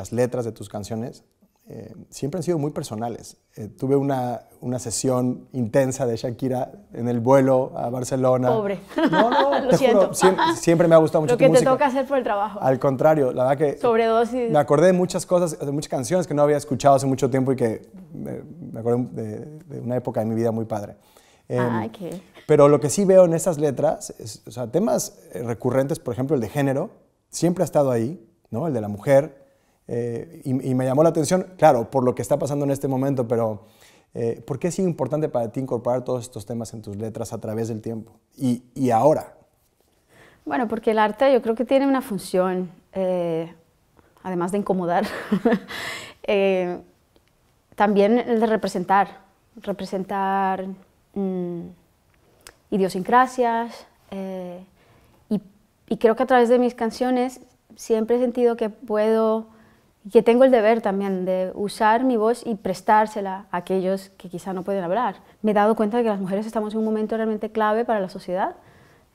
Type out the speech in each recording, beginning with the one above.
las letras de tus canciones eh, siempre han sido muy personales. Eh, tuve una, una, sesión intensa de Shakira en el vuelo a Barcelona. Pobre. No, no, te siempre, me ha gustado mucho Lo que te toca hacer por el trabajo. Al contrario, la verdad que... Sobredosis. Me acordé de muchas cosas, de muchas canciones que no había escuchado hace mucho tiempo y que me, me acordé de, una época de mi vida muy padre. Eh, ah, Pero lo que sí veo en esas letras, es, o sea, temas eh, recurrentes, por ejemplo, el de género, siempre ha estado ahí, ¿no? El de la mujer, eh, y, me llamó la atención, claro, por lo que está pasando en este momento, pero eh, ¿por qué es importante para ti incorporar todos estos temas en tus letras a través del tiempo y, ahora? Bueno, porque el arte yo creo que tiene una función, eh, además de incomodar, también el de representar, representar mm, idiosincrasias, y creo que a través de mis canciones siempre he sentido que puedo y que tengo el deber también de usar mi voz y prestársela a aquellos que quizá no pueden hablar. Me he dado cuenta de que las mujeres estamos en un momento realmente clave para la sociedad,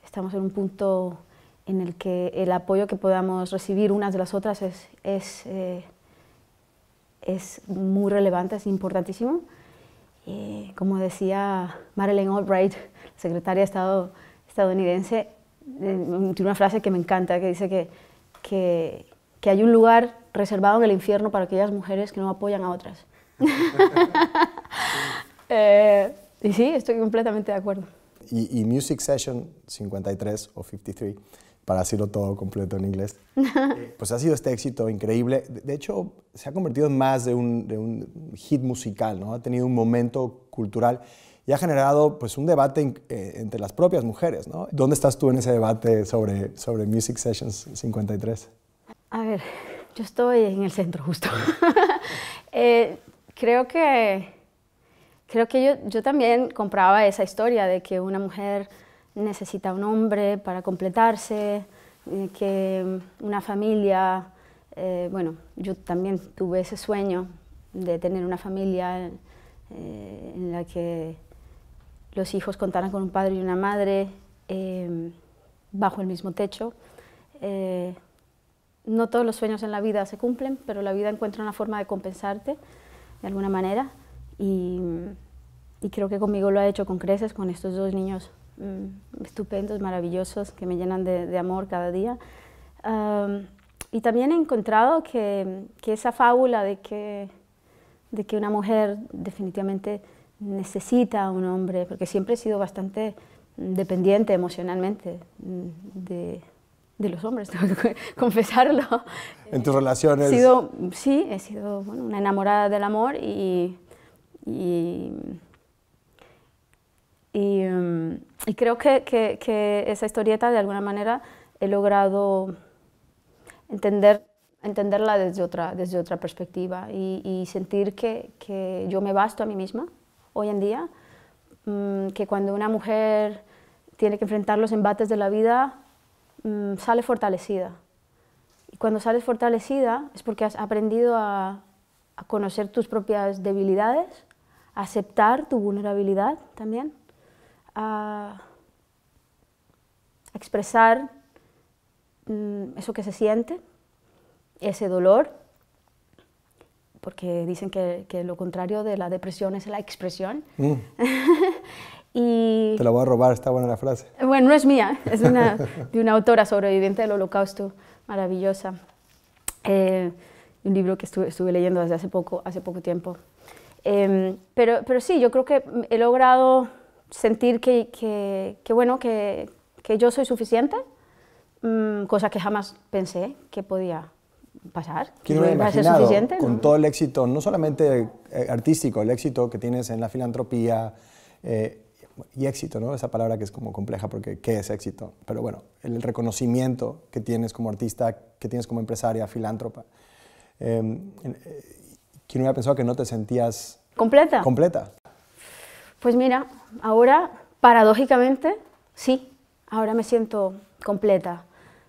estamos en un punto en el que el apoyo que podamos recibir unas de las otras es, es, eh, es muy relevante, es importantísimo. Eh, como decía Marilyn Albright, secretaria de Estado estadounidense, eh, tiene una frase que me encanta, que dice que, que que hay un lugar reservado en el infierno para aquellas mujeres que no apoyan a otras. Eh, y sí, estoy completamente de acuerdo. Y, Music Session 53 o 53, para decirlo todo completo en inglés, pues ha sido este éxito increíble. De hecho, se ha convertido en más de un, hit musical, ¿no? Ha tenido un momento cultural y ha generado pues, un debate eh, entre las propias mujeres. ¿no? ¿Dónde estás tú en ese debate sobre, sobre Music Sessions 53? A ver, yo estoy en el centro justo. Eh, creo que, creo que yo, también compraba esa historia de que una mujer necesita un hombre para completarse, eh, que una familia, eh, bueno, yo también tuve ese sueño de tener una familia en la que los hijos contaran con un padre y una madre bajo el mismo techo no todos los sueños en la vida se cumplen, pero la vida encuentra una forma de compensarte de alguna manera y, creo que conmigo lo ha hecho con creces, con estos dos niños mm, estupendos, maravillosos, que me llenan de, amor cada día. y también he encontrado que, esa fábula de que, de que una mujer definitivamente necesita a un hombre, porque siempre he sido bastante mm, dependiente emocionalmente mm, de, de los hombres, tengo que confesarlo. ¿En tus relaciones? He sido, sí, he sido una enamorada del amor y, y, mm, creo que, esa historieta de alguna manera he logrado entender, entenderla desde otra, desde otra perspectiva y, sentir que, que, yo me basto a mí misma hoy en día, mm, que cuando una mujer tiene que enfrentar los embates de la vida, Mm, sale fortalecida. Y cuando sales fortalecida es porque has aprendido a, conocer tus propias debilidades, a aceptar tu vulnerabilidad también, a, expresar mm, eso que se siente, ese dolor, porque dicen que, lo contrario de la depresión es la expresión. Mm. Te la voy a robar, está buena la frase. Bueno, no es mía, es una, de una autora sobreviviente del holocausto, maravillosa. Eh, un libro que estuve, leyendo desde hace poco, hace poco tiempo. Em, pero, pero sí, yo creo que he logrado sentir que, bueno, que, yo soy suficiente, mm, cosa que jamás pensé que podía pasar. ¿Quién Con todo el éxito, no solamente eh, artístico, el éxito que tienes en la filantropía, eh, y éxito, ¿no? Esa palabra que es como compleja porque ¿qué es éxito? Pero bueno, el reconocimiento que tienes como artista, que tienes como empresaria, filántropa. Em, eh, ¿Quién hubiera pensado que no te sentías... Completa. Completa. Pues mira, ahora, paradójicamente, sí, ahora me siento completa.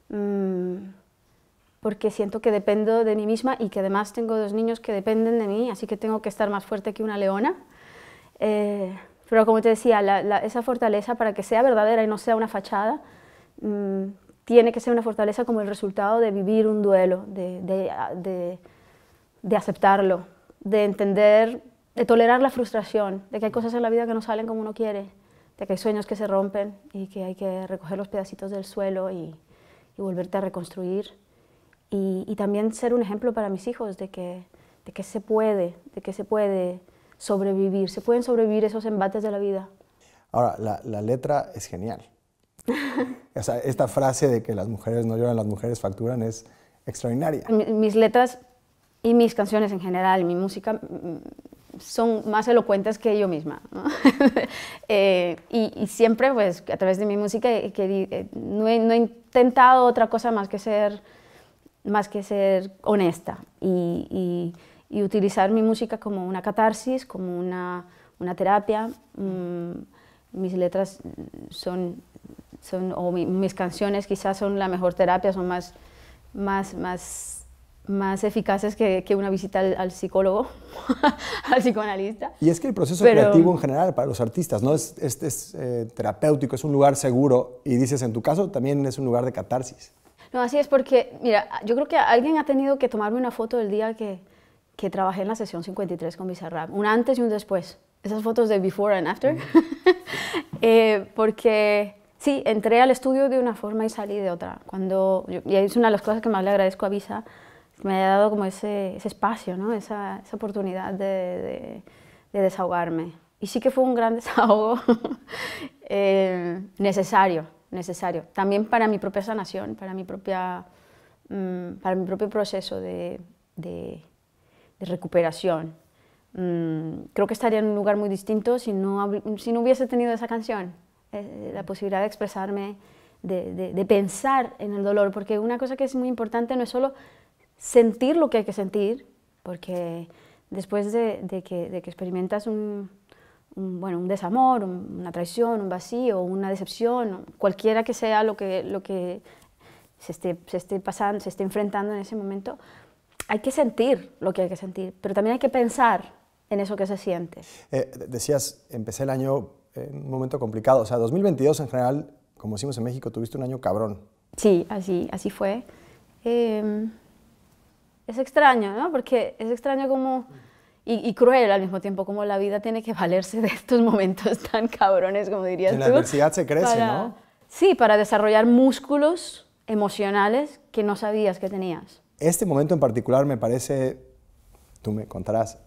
Mm, porque siento que dependo de mí misma y que además tengo dos niños que dependen de mí, así que tengo que estar más fuerte que una leona. Eh, pero como te decía, esa fortaleza para que sea verdadera y no sea una fachada, mm, tiene que ser una fortaleza como el resultado de vivir un duelo, de, aceptarlo, de entender, de tolerar la frustración, de que hay cosas en la vida que no salen como uno quiere, de que hay sueños que se rompen y que hay que recoger los pedacitos del suelo y, y volverte a reconstruir. Y, y, también ser un ejemplo para mis hijos de que, de que se puede, de que se puede sobrevivir, se pueden sobrevivir esos embates de la vida. Ahora, la, letra es genial. esta frase de que las mujeres no lloran, las mujeres facturan es extraordinaria. Mis letras y mis canciones en general, mi música, mm, son más elocuentes que yo misma. Eh, y, siempre, pues, a través de mi música, eh, no, he, no, intentado otra cosa más que ser, más que ser honesta. y y utilizar mi música como una catarsis, como una, una terapia. Mm, mis letras son, son o mis canciones quizás son la mejor terapia, son más, más, más, más eficaces que, que una visita al, psicólogo, al psicoanalista. Y es que el proceso creativo en general para los artistas no es, es, eh, terapéutico, es un lugar seguro y dices en tu caso también es un lugar de catarsis. No, así es porque, mira, yo creo que alguien ha tenido que tomarme una foto del día que, que trabajé en la sesión 53 con Bizarrap, un antes y un después. Esas fotos de before and after. Mm. Eh, porque sí, entré al estudio de una forma y salí de otra. Cuando, y es una de las cosas que más le agradezco a Visa, que me haya dado como ese, espacio, ¿no? esa, oportunidad de, desahogarme. Y sí que fue un gran desahogo eh, necesario, necesario. También para mi propia sanación, para mi, propia, mm, para mi propio proceso de de recuperación. Mm, creo que estaría en un lugar muy distinto si no, si no hubiese tenido esa canción, eh, eh, la posibilidad de expresarme, de, de, pensar en el dolor, porque una cosa que es muy importante no es solo sentir lo que hay que sentir, porque después de, de que, que, experimentas un, bueno, un desamor, una traición, un vacío, una decepción, cualquiera que sea lo que, lo que se esté, se esté pasando, se esté enfrentando en ese momento, hay que sentir lo que hay que sentir, pero también hay que pensar en eso que se siente. Eh, decías, empecé el año en un momento complicado, o sea, 2022 en general, como decimos en México, tuviste un año cabrón. Sí, así, así fue. Em, es extraño, ¿no? Porque es extraño como... Y, cruel al mismo tiempo, como la vida tiene que valerse de estos momentos tan cabrones, como dirías tú. la adversidad se crece, ¿no? Sí, para desarrollar músculos emocionales que no sabías que tenías. Este momento en particular me parece, tú me contarás,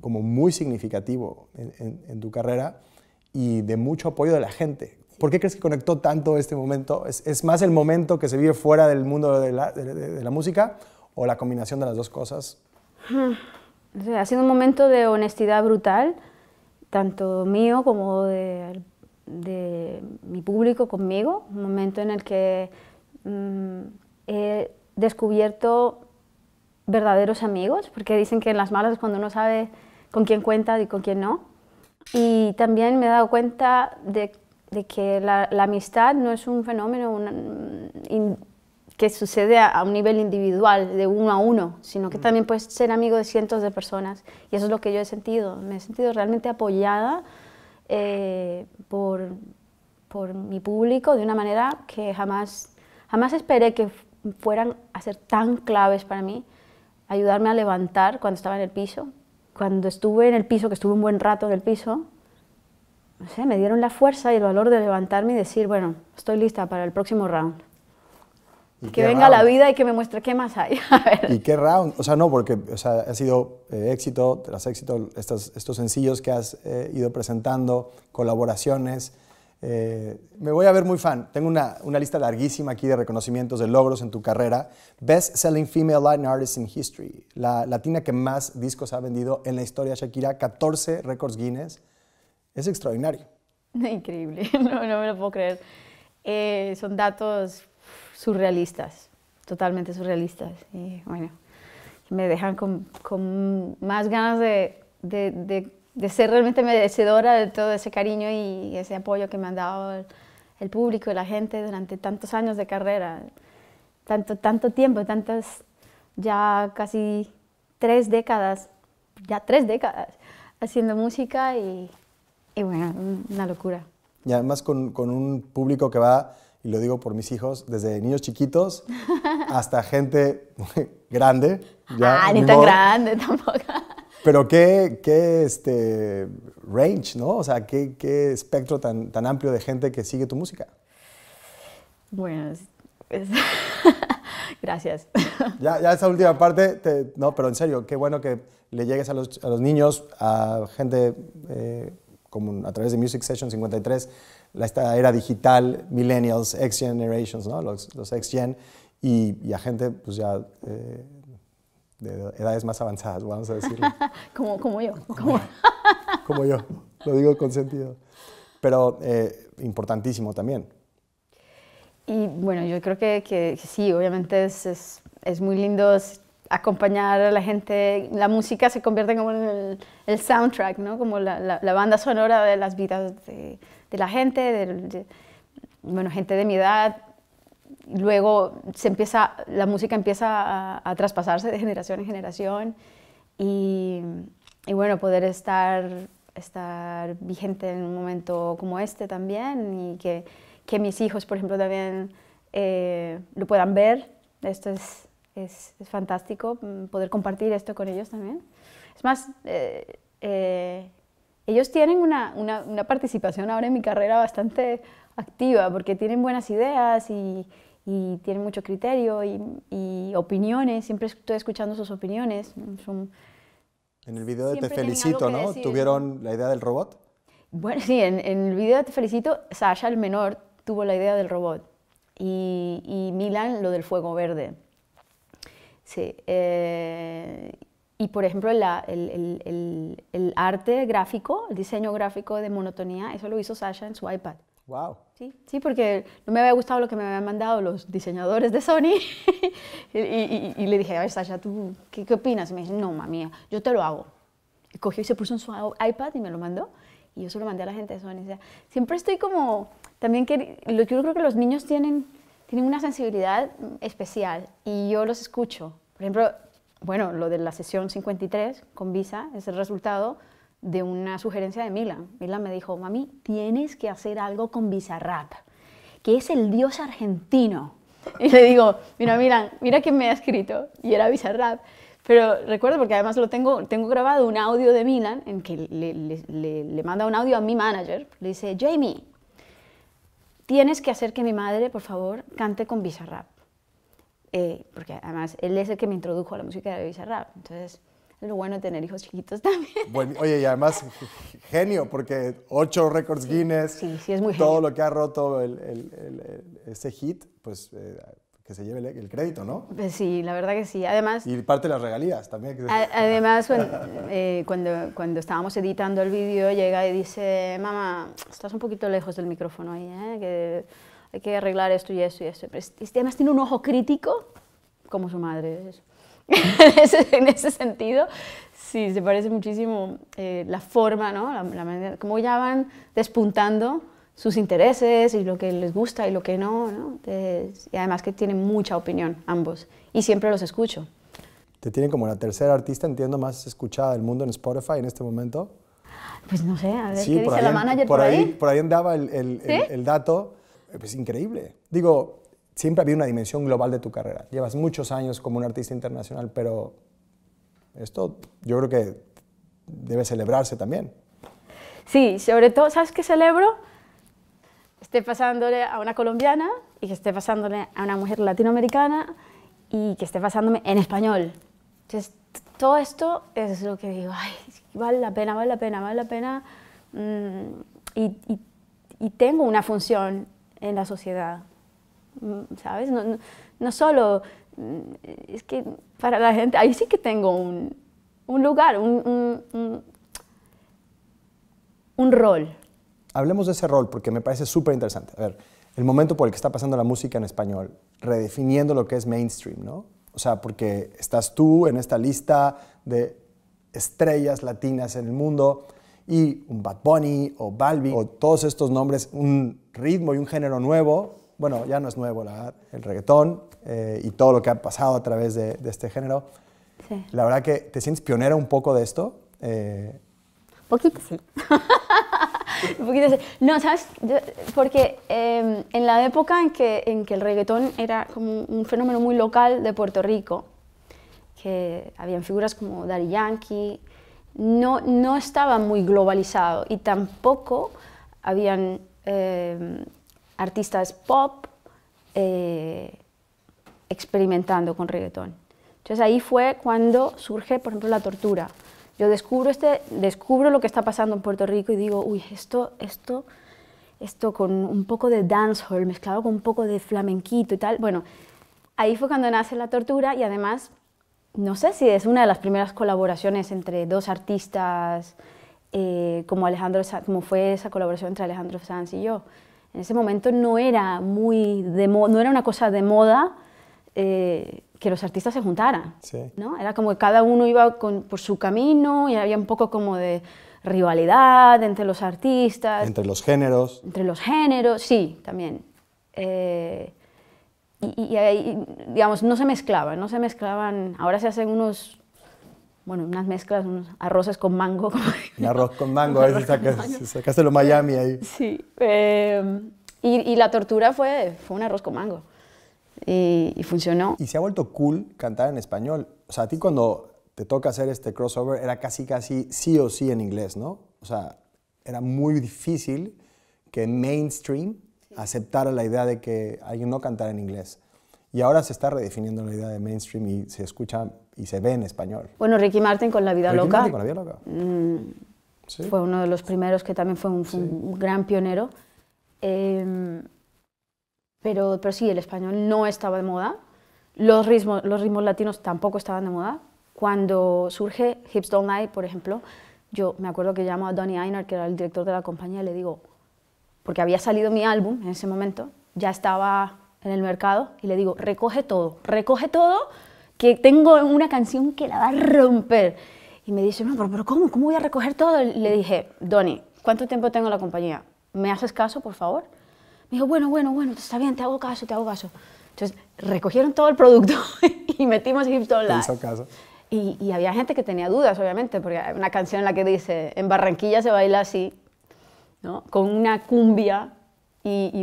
como muy significativo en, tu carrera y de mucho apoyo de la gente. ¿Por qué crees que conectó tanto este momento? ¿Es, más el momento que se vive fuera del mundo de la, música o la combinación de las dos cosas? Ah, ha sido un momento de honestidad brutal, tanto mío como de, mi público conmigo, un momento en el que mm, he descubierto verdaderos amigos, porque dicen que en las malas es cuando uno sabe con quién cuenta y con quién no. Y también me he dado cuenta de, que la, amistad no es un fenómeno que sucede a, un nivel individual, de uno a uno, sino que mm. también puedes ser amigo de cientos de personas. Y eso es lo que yo he sentido. Me he sentido realmente apoyada eh, por, por mi público de una manera que jamás, jamás esperé que fueran a ser tan claves para mí, ayudarme a levantar cuando estaba en el piso. Cuando estuve en el piso, que estuve un buen rato en el piso, no sé, me dieron la fuerza y el valor de levantarme y decir, bueno, estoy lista para el próximo round. Que venga la vida y que me muestre qué más hay. ¿Y qué round? O sea, no, porque o ha sido eh, éxito tras éxito estos, sencillos que has eh, ido presentando, colaboraciones. Eh, me voy a ver muy fan. Tengo una, lista larguísima aquí de reconocimientos, de logros en tu carrera. Best Selling Female Latin Artist in History. La latina que más discos ha vendido en la historia, Shakira. 14 récords Guinness. Es extraordinario. Increíble, no, me lo puedo creer. Eh, son datos surrealistas, totalmente surrealistas. Y bueno, me dejan con, más ganas de de ser realmente merecedora de todo ese cariño y ese apoyo que me han dado el, público y la gente durante tantos años de carrera, tanto, tanto tiempo, tantas ya casi tres décadas, ya tres décadas haciendo música y, bueno, una locura. Y además con, un público que va, y lo digo por mis hijos, desde niños chiquitos hasta gente grande. ah, ni, tan grande tampoco. Pero qué, este range, ¿no? O sea, qué, qué espectro tan, tan, amplio de gente que sigue tu música. Bueno, gracias. Ya, ya, esa última parte, no, pero en serio, qué bueno que le llegues a los, a los niños, a gente eh, como a través de Music Session 53, la, esta era digital, millennials, X Generations, ¿no? Los, los X Gen, y, a gente pues ya eh, de edades más avanzadas, vamos a decirlo. como, como yo. Como, yo, lo digo con sentido. Pero eh, importantísimo también. Y bueno, yo creo que, que sí, obviamente es, es, muy lindo acompañar a la gente. La música se convierte como en el, soundtrack, ¿no? como la, la, banda sonora de las vidas de, de la gente, de, de, bueno, gente de mi edad, luego se empieza, la música empieza a, traspasarse de generación en generación y, bueno, poder estar, estar vigente en un momento como este también y que, mis hijos, por ejemplo, también eh, lo puedan ver, esto es, fantástico, mm, poder compartir esto con ellos también. Es más, eh, eh, ellos tienen una, una, participación ahora en mi carrera bastante activa porque tienen buenas ideas y, tienen mucho criterio y, opiniones, siempre estoy escuchando sus opiniones. en el video de Te Felicito, ¿no? ¿Tuvieron la idea del robot? Bueno, sí, en, el video de Te Felicito, Sasha, el menor, tuvo la idea del robot y, Milan lo del fuego verde. Sí, eh, y por ejemplo, el, el, el, el, arte gráfico, el diseño gráfico de monotonía, eso lo hizo Sasha en su iPad. Wow. Sí, sí, porque no me había gustado lo que me habían mandado los diseñadores de Sony. y, y, le dije, a ver, Sasha, ¿tú qué, qué opinas? Y me dice, no, mami, yo te lo hago. Y cogió y se puso en su iPad y me lo mandó. Y yo se lo mandé a la gente de Sony. siempre estoy como, también que, yo creo que los niños tienen, tienen una sensibilidad especial y yo los escucho. Por ejemplo, bueno, lo de la sesión 53 con Visa es el resultado de una sugerencia de Milan. Milan me dijo, mami, tienes que hacer algo con Bizarrap, que es el dios argentino. Y le digo, mira, Milan, mira quién me ha escrito. Y era Bizarrap. Pero recuerdo, porque además lo tengo, tengo grabado un audio de Milan en que le, manda un audio a mi manager. Le dice, Jamie, tienes que hacer que mi madre, por favor, cante con Bizarrap. Eh, porque además él es el que me introdujo a la música de Bizarrap, entonces es lo bueno tener hijos chiquitos también. oye, y además genio, porque ocho récords Guinness, sí, sí, es muy todo lo que ha roto el, el, ese hit, pues... Eh, que se lleve el, crédito, ¿no? Pues sí, la verdad que sí. Además... Y parte de las regalías también. además, eh, cuando, cuando, estábamos editando el vídeo, llega y dice, mamá, estás un poquito lejos del micrófono ahí, ¿eh? Que hay que arreglar esto y eso, y eso. además tiene un ojo crítico, como su madre. en ese sentido, sí, se parece muchísimo eh, la forma, ¿no? La, manera, como ya van despuntando sus intereses y lo que les gusta y lo que no, ¿no? y además que tienen mucha opinión ambos y siempre los escucho. ¿Te tienen como la tercera artista, entiendo, más escuchada del mundo en Spotify en este momento? Pues no sé, a ver sí, qué dice la manager por, por ahí? Por ahí andaba el, el, el dato es pues, increíble. Digo, siempre había una dimensión global de tu carrera. Llevas muchos años como un artista internacional, pero esto yo creo que debe celebrarse también. Sí, sobre todo, ¿sabes qué celebro? Esté pasándole a una colombiana y que esté pasándole a una mujer latinoamericana y que esté pasándome en español. Entonces, todo esto es lo que digo, vale la pena, vale la pena, vale la pena. Mm, y tengo una función en la sociedad, mm, ¿sabes? No, solo, mm, es que para la gente, ahí sí que tengo un, un lugar, un, un, un, rol. Hablemos de ese rol porque me parece súper interesante. A ver, el momento por el que está pasando la música en español, redefiniendo lo que es mainstream, ¿no? O sea, porque estás tú en esta lista de estrellas latinas en el mundo, y un Bad Bunny o Balbi o todos estos nombres, un ritmo y un género nuevo, bueno, ya no es nuevo, la verdad, el reggaetón eh, y todo lo que ha pasado a través de, este género. La verdad que te sientes pionera un poco de esto. Eh... Poquito sí. poquito sí. No, ¿sabes? porque em, en la época en que, en que el reggaetón era como un fenómeno muy local de Puerto Rico, que habían figuras como Daddy Yankee, no, no estaba muy globalizado y tampoco habían eh, artistas pop eh, experimentando con reggaetón. Entonces ahí fue cuando surge, por ejemplo, la tortura. Yo descubro, este, descubro lo que está pasando en Puerto Rico y digo, uy, esto, esto, esto con un poco de dancehall mezclado con un poco de flamenquito y tal. Bueno, ahí fue cuando nace la tortura y además no sé si es una de las primeras colaboraciones entre dos artistas, eh, como, Alejandro, como fue esa colaboración entre Alejandro Sanz y yo. En ese momento no era, muy de no era una cosa de moda eh, que los artistas se juntaran. ¿no? Era como que cada uno iba por su camino y había un poco como de rivalidad entre los artistas. Entre los géneros. Entre los géneros, sí, también. Eh, y, ahí, digamos, no se mezclaban, no se mezclaban. Ahora se hacen unos, bueno, unas mezclas, unos arroces con mango. Un arroz con mango, a sacaste, lo Miami ahí. Sí, em, y, y, la tortura fue, fue un arroz con mango. Y, y, funcionó. Y se ha vuelto cool cantar en español. O sea, a ti cuando te toca hacer este crossover era casi, casi sí o sí en inglés, ¿no? O sea, era muy difícil que mainstream Aceptar la idea de que alguien no cantara en inglés. Y ahora se está redefiniendo la idea de mainstream y se escucha y se ve en español. Bueno, Ricky Martin con La Vida Ricky Loca. Mm, fue uno de los primeros que también fue un, gran pionero. Em, pero, pero sí, el español no estaba de moda. Los ritmos, los ritmos latinos tampoco estaban de moda. Cuando surge Hips Don't Lie, por ejemplo, yo me acuerdo que llamo a Donny Einar, que era el director de la compañía, y le digo, porque había salido mi álbum en ese momento, ya estaba en el mercado y le digo, recoge todo, recoge todo, que tengo una canción que la va a romper. Y me dice, no, pero, ¿cómo? ¿Cómo voy a recoger todo? le dije, Donny, ¿cuánto tiempo tengo la compañía? ¿Me haces caso, por favor? Me dijo, bueno, bueno, bueno, está bien, te hago caso, te hago caso. Entonces, recogieron todo el producto y metimos Hipster Live. Hizo caso. Y, y había gente que tenía dudas, obviamente, porque una canción en la que dice, en Barranquilla se baila así, con una cumbia y,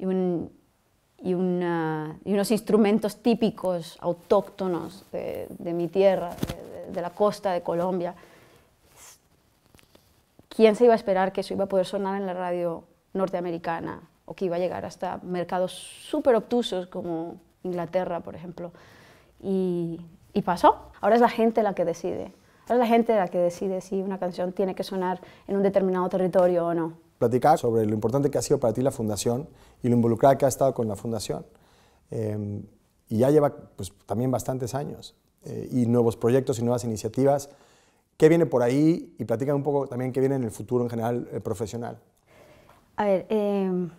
unos instrumentos típicos, autóctonos de, mi tierra, de, la costa de Colombia. ¿Quién se iba a esperar que eso iba a poder sonar en la radio norteamericana o que iba a llegar hasta mercados súper obtusos como Inglaterra, por ejemplo? y pasó. Ahora es la gente la que decide es la gente la que decide si una canción tiene que sonar en un determinado territorio o no. Platicar sobre lo importante que ha sido para ti la fundación y lo involucrada que ha estado con la fundación. Em, y ya lleva pues, también bastantes años. Eh, y nuevos proyectos y nuevas iniciativas. ¿Qué viene por ahí? Y platicar un poco también qué viene en el futuro en general eh, profesional. A ver, em,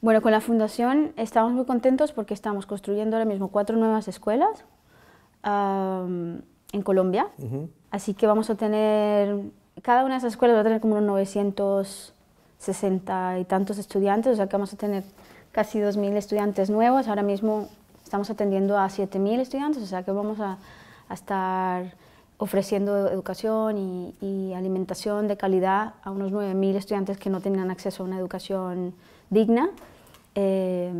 bueno, con la fundación estamos muy contentos porque estamos construyendo ahora mismo cuatro nuevas escuelas en Colombia. Así que vamos a tener, cada una de esas escuelas va a tener como unos 960 y tantos estudiantes, o sea que vamos a tener casi 2.000 estudiantes nuevos. Ahora mismo estamos atendiendo a 7.000 estudiantes, o sea que vamos a, estar ofreciendo educación y, alimentación de calidad a unos 9.000 estudiantes que no tenían acceso a una educación digna. Eh,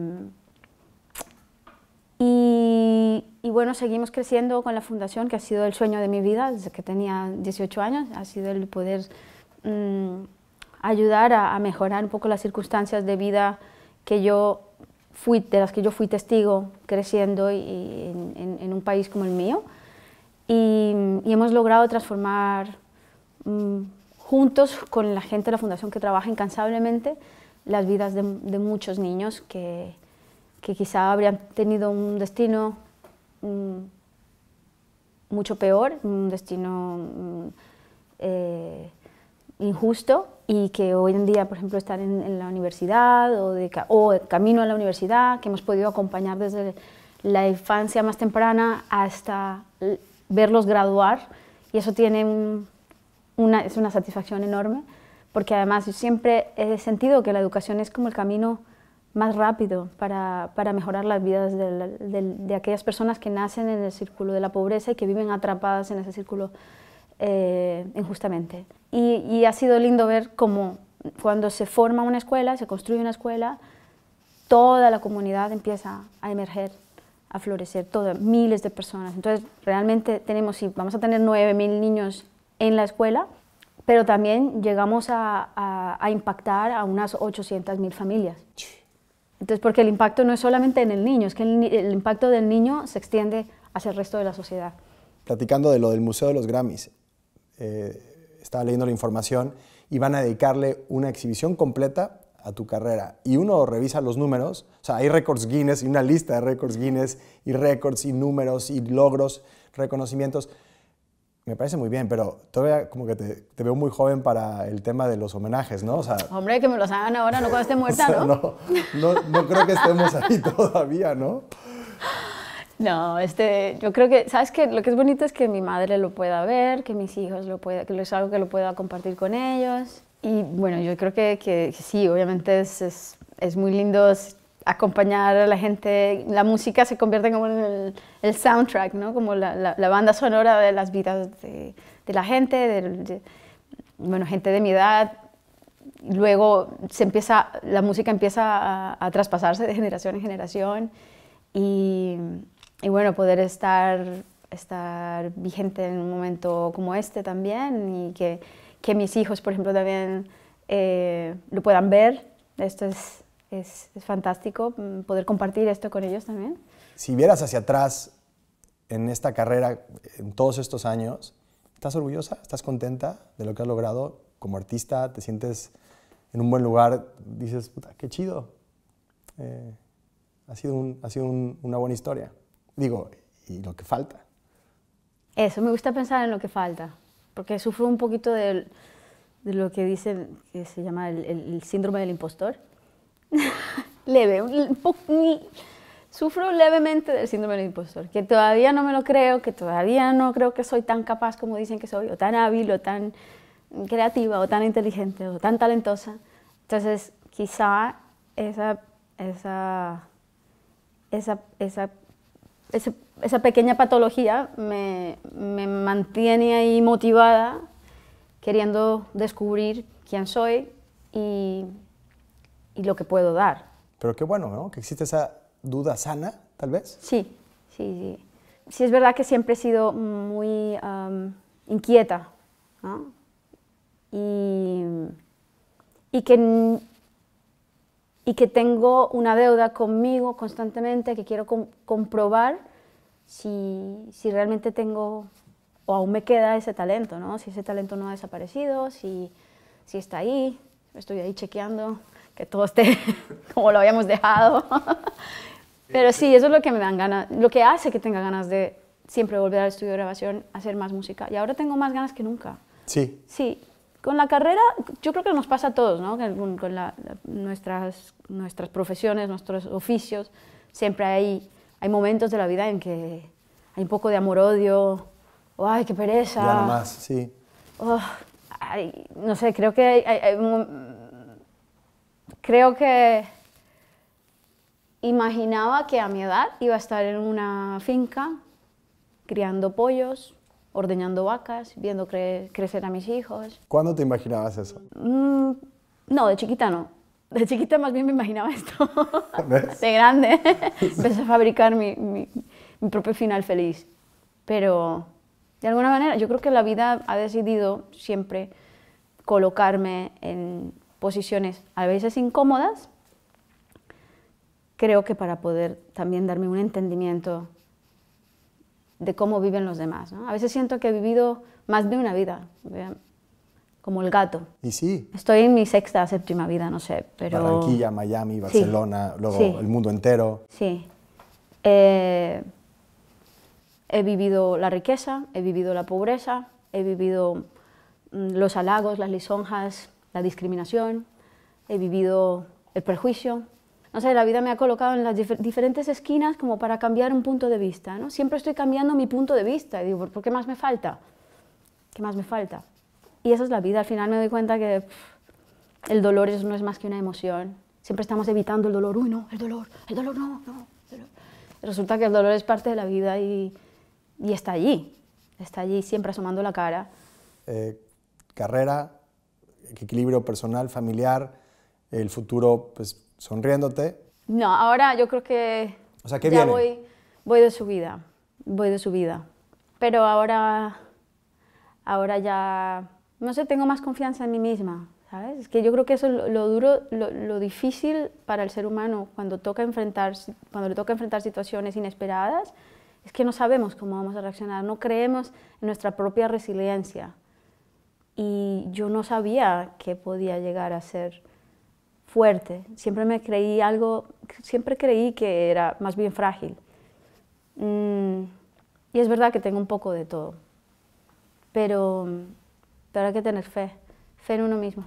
y, bueno, seguimos creciendo con la fundación, que ha sido el sueño de mi vida desde que tenía 18 años, ha sido el poder mm, ayudar a, mejorar un poco las circunstancias de vida que yo fui, de las que yo fui testigo creciendo en, un país como el mío. Y, hemos logrado transformar mm, juntos con la gente de la fundación que trabaja incansablemente las vidas de muchos niños que, que quizá habrían tenido un destino mm, mucho peor, un destino mm, eh, injusto y que hoy en día, por ejemplo, están en, la universidad o, de, camino a la universidad, que hemos podido acompañar desde la infancia más temprana hasta verlos graduar y eso tiene es una satisfacción enorme porque además siempre he sentido que la educación es como el camino más rápido para, mejorar las vidas de, aquellas personas que nacen en el círculo de la pobreza y que viven atrapadas en ese círculo eh, injustamente. Y, ha sido lindo ver cómo cuando se forma una escuela, se construye una escuela, toda la comunidad empieza a emerger a florecer, todas, miles de personas. Entonces, realmente tenemos, vamos a tener 9.000 niños en la escuela, pero también llegamos a, a impactar a unas 800.000 familias. Entonces, porque el impacto no es solamente en el niño, es que el, impacto del niño se extiende hacia el resto de la sociedad. Platicando de lo del Museo de los Grammys, eh, estaba leyendo la información y van a dedicarle una exhibición completa a tu carrera. Y uno revisa los números, o sea, hay récords Guinness y una lista de récords Guinness y récords y números y logros, reconocimientos. Me parece muy bien, pero todavía como que te, veo muy joven para el tema de los homenajes, ¿no? O sea, Hombre, que me los hagan ahora, no cuando esté muerta, ¿no? ¿no? ¿no? creo que estemos ahí todavía, ¿no? No, este, yo creo que, ¿sabes qué? Lo que es bonito es que mi madre lo pueda ver, que mis hijos lo puedan, que es algo que lo pueda compartir con ellos. Y bueno, yo creo que, que, sí, obviamente es, es, es muy lindo acompañar a la gente, la música se convierte como en el, soundtrack, ¿no? como la, banda sonora de las vidas de, la gente, de, bueno, gente de mi edad. Luego se empieza, la música empieza a, traspasarse de generación en generación y, bueno, poder estar, estar vigente en un momento como este también y que, mis hijos, por ejemplo, también eh, lo puedan ver. Esto es es, fantástico mm, poder compartir esto con ellos también. Si vieras hacia atrás en esta carrera, en todos estos años, ¿estás orgullosa? ¿Estás contenta de lo que has logrado como artista? ¿Te sientes en un buen lugar? Dices, puta, qué chido. Eh, ha sido, ha sido una buena historia. Digo, y lo que falta. Eso, me gusta pensar en lo que falta, porque sufro un poquito de, lo que dicen, que se llama el síndrome del impostor, leve, un sufro levemente del síndrome del impostor, que todavía no me lo creo, que todavía no creo que soy tan capaz como dicen que soy, o tan hábil, o tan creativa, o tan inteligente, o tan talentosa. Entonces, quizá esa, esa, esa, pequeña patología me, me mantiene ahí motivada, queriendo descubrir quién soy y y lo que puedo dar. Pero qué bueno, ¿no? Que existe esa duda sana, tal vez. Sí, sí, sí. Sí, es verdad que siempre he sido muy inquieta, ¿no? Y, y, que, y que tengo una deuda conmigo constantemente, que quiero comprobar si, si realmente tengo o aún me queda ese talento, ¿no? Si ese talento no ha desaparecido, si, si está ahí, estoy ahí chequeando que todo esté como lo habíamos dejado. Pero sí, eso es lo que me dan ganas, lo que hace que tenga ganas de siempre volver al estudio de grabación, hacer más música. Y ahora tengo más ganas que nunca. Sí. Sí. Con la carrera, yo creo que nos pasa a todos, ¿no? Con, nuestras, nuestras profesiones, nuestros oficios, siempre hay, hay momentos de la vida en que hay un poco de amor-odio, ¡ay, qué pereza! más, sí. no sé, creo que hay, creo que imaginaba que a mi edad iba a estar en una finca criando pollos, ordeñando vacas, viendo crecer a mis hijos. ¿Cuándo te imaginabas eso? Mm, no, de chiquita no. De chiquita más bien me imaginaba esto. De grande empecé a fabricar mi propio final feliz. Pero de alguna manera yo creo que la vida ha decidido siempre colocarme en, posiciones a veces incómodas, creo que para poder también darme un entendimiento de cómo viven los demás. A veces siento que he vivido más de una vida, como el gato. Y sí. Estoy en mi sexta, séptima vida, no sé, pero... Barranquilla, Miami, Barcelona, luego el mundo entero. Sí. Eh, he vivido la riqueza, he vivido la pobreza, he vivido mm, los halagos, las lisonjas, la discriminación, he vivido el perjuicio. No sé, la vida me ha colocado en las diferentes esquinas como para cambiar un punto de vista. ¿no? Siempre estoy cambiando mi punto de vista digo, ¿por qué más me falta? ¿Qué más me falta? Y esa es la vida. Al final me doy cuenta que el dolor no es más que una emoción. Siempre estamos evitando el dolor. Uy, no, el dolor, el dolor, no, no. Resulta que el dolor es parte de la vida y, está allí. Está allí siempre asomando la cara. Eh, carrera, equilibrio personal, familiar, el futuro pues sonriéndote. No, ahora yo creo que ya Voy, de subida, voy de subida. Pero ahora, ahora ya, no sé, tengo más confianza en mí misma, ¿sabes? Es que yo creo que eso es lo, duro, lo, difícil para el ser humano cuando, toca enfrentar, cuando le toca enfrentar situaciones inesperadas, es que no sabemos cómo vamos a reaccionar, no creemos en nuestra propia resiliencia y yo no sabía que podía llegar a ser fuerte. Siempre me creí algo, siempre creí que era más bien frágil. Mm, y es verdad que tengo un poco de todo, pero, pero hay que tener fe, fe en uno mismo.